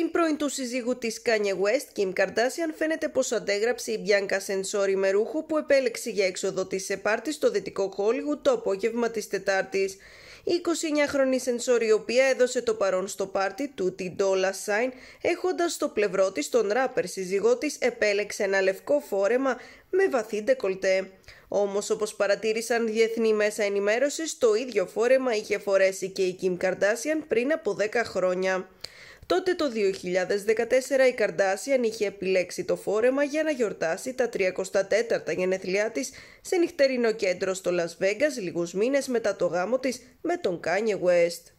Την πρώην του συζύγου της Kanye West, Kim Kardashian, φαίνεται πως αντέγραψε η Bianca Sensori με ρούχο που επέλεξε για έξοδο της σε πάρτι στο δυτικό Χόλιγου το απόγευμα της Τετάρτης. Η 29χρονη Σενσόρη, η οποία έδωσε το παρόν στο πάρτι του την Dolla Sign, έχοντας στο πλευρό της τον ράπερ σύζυγό της, επέλεξε ένα λευκό φόρεμα με βαθύ ντεκολτέ. Όμως, όπως παρατήρησαν διεθνή μέσα ενημέρωσης, το ίδιο φόρεμα είχε φορέσει και η Kim Kardashian πριν από 10 χρόνια. Τότε το 2014 η Καρντάσιαν είχε επιλέξει το φόρεμα για να γιορτάσει τα 34 γενεθλιά της σε νυχτερινό κέντρο στο Las Vegas λίγους μήνες μετά το γάμο της με τον Kanye West.